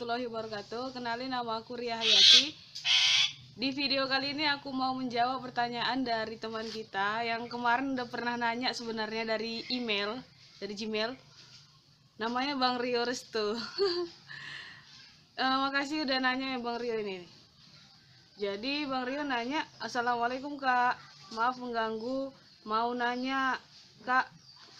warahmatullahi wabarakatuh Kenalin nama aku Ria Hayati Di video kali ini aku mau menjawab pertanyaan dari teman kita Yang kemarin udah pernah nanya sebenarnya dari email Dari Gmail Namanya Bang Rio Restu uh, Makasih udah nanya ya Bang Rio ini Jadi Bang Rio nanya Assalamualaikum kak Maaf mengganggu Mau nanya kak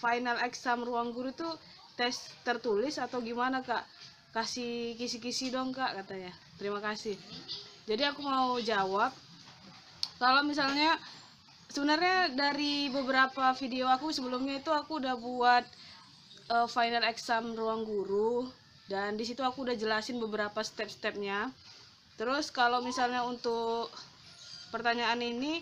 final exam ruang guru tuh tes tertulis atau gimana kak kasih kisi-kisi dong kak katanya terima kasih jadi aku mau jawab kalau misalnya sebenarnya dari beberapa video aku sebelumnya itu aku udah buat uh, final exam ruang guru dan disitu aku udah jelasin beberapa step-stepnya terus kalau misalnya untuk pertanyaan ini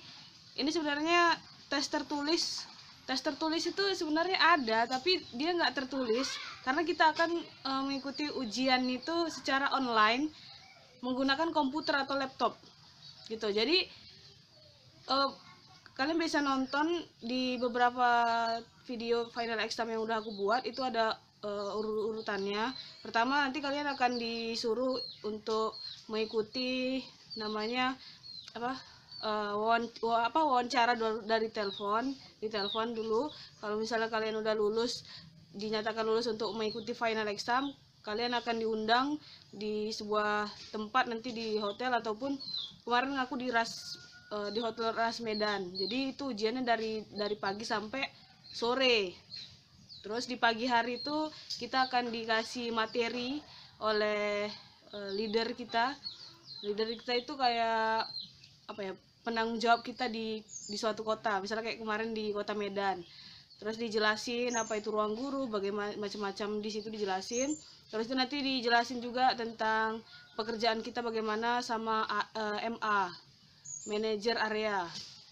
ini sebenarnya tes tertulis tes tertulis itu sebenarnya ada tapi dia nggak tertulis karena kita akan e, mengikuti ujian itu secara online menggunakan komputer atau laptop gitu jadi e, kalian bisa nonton di beberapa video final exam yang udah aku buat itu ada e, ur urutannya pertama nanti kalian akan disuruh untuk mengikuti namanya apa uh, apa wawancara dari telepon di telepon dulu kalau misalnya kalian udah lulus dinyatakan lulus untuk mengikuti final exam kalian akan diundang di sebuah tempat nanti di hotel ataupun kemarin aku di ras eh, di hotel ras Medan jadi itu ujiannya dari dari pagi sampai sore terus di pagi hari itu kita akan dikasih materi oleh eh, leader kita leader kita itu kayak apa ya penanggung jawab kita di di suatu kota misalnya kayak kemarin di kota Medan terus dijelasin apa itu ruang guru bagaimana macam-macam di situ dijelasin terus itu nanti dijelasin juga tentang pekerjaan kita bagaimana sama uh, eh, MA manajer area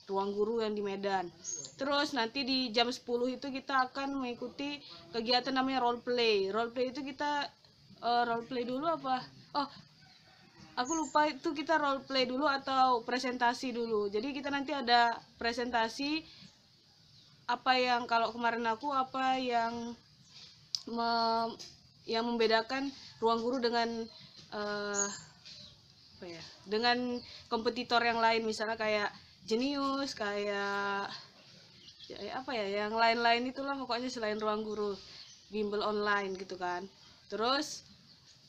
ruang guru yang di Medan terus nanti di jam 10 itu kita akan mengikuti kegiatan namanya role play role play itu kita uh, role play dulu apa oh aku lupa itu kita role play dulu atau presentasi dulu jadi kita nanti ada presentasi apa yang kalau kemarin aku apa yang me, yang membedakan ruang guru dengan uh, apa ya dengan kompetitor yang lain misalnya kayak jenius kayak ya, apa ya yang lain-lain itulah pokoknya selain ruang guru bimbel online gitu kan terus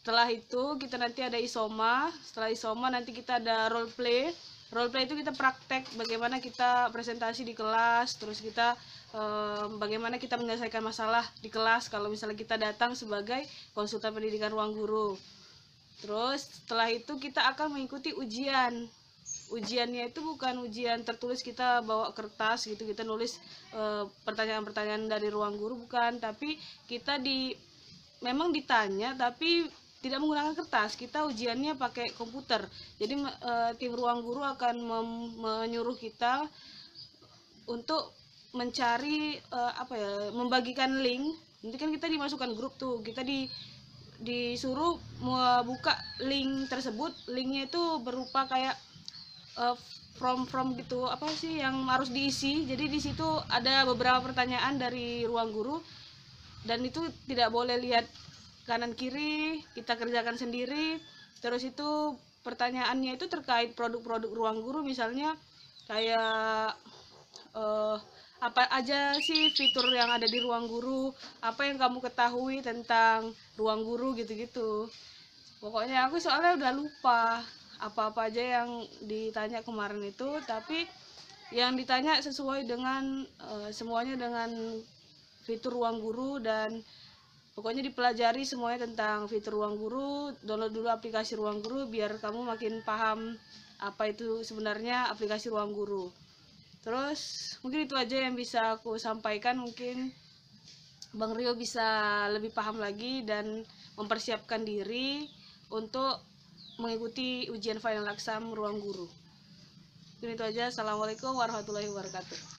setelah itu kita nanti ada isoma setelah isoma nanti kita ada role play role play itu kita praktek bagaimana kita presentasi di kelas terus kita um, bagaimana kita menyelesaikan masalah di kelas kalau misalnya kita datang sebagai konsultan pendidikan ruang guru terus setelah itu kita akan mengikuti ujian ujiannya itu bukan ujian tertulis kita bawa kertas gitu kita nulis eh, pertanyaan-pertanyaan dari ruang guru bukan tapi kita di memang ditanya tapi tidak menggunakan kertas kita ujiannya pakai komputer jadi e, tim ruang guru akan mem, menyuruh kita untuk mencari e, apa ya membagikan link nanti kan kita dimasukkan grup tuh kita di disuruh membuka link tersebut linknya itu berupa kayak e, from from gitu apa sih yang harus diisi jadi di situ ada beberapa pertanyaan dari ruang guru dan itu tidak boleh lihat kanan kiri kita kerjakan sendiri terus itu pertanyaannya itu terkait produk-produk ruang guru misalnya kayak uh, apa aja sih fitur yang ada di ruang guru apa yang kamu ketahui tentang ruang guru gitu-gitu pokoknya aku soalnya udah lupa apa-apa aja yang ditanya kemarin itu tapi yang ditanya sesuai dengan uh, semuanya dengan fitur ruang guru dan pokoknya dipelajari semuanya tentang fitur ruang guru download dulu aplikasi ruang guru biar kamu makin paham apa itu sebenarnya aplikasi ruang guru terus mungkin itu aja yang bisa aku sampaikan mungkin Bang Rio bisa lebih paham lagi dan mempersiapkan diri untuk mengikuti ujian final laksam ruang guru. Itu aja. Assalamualaikum warahmatullahi wabarakatuh.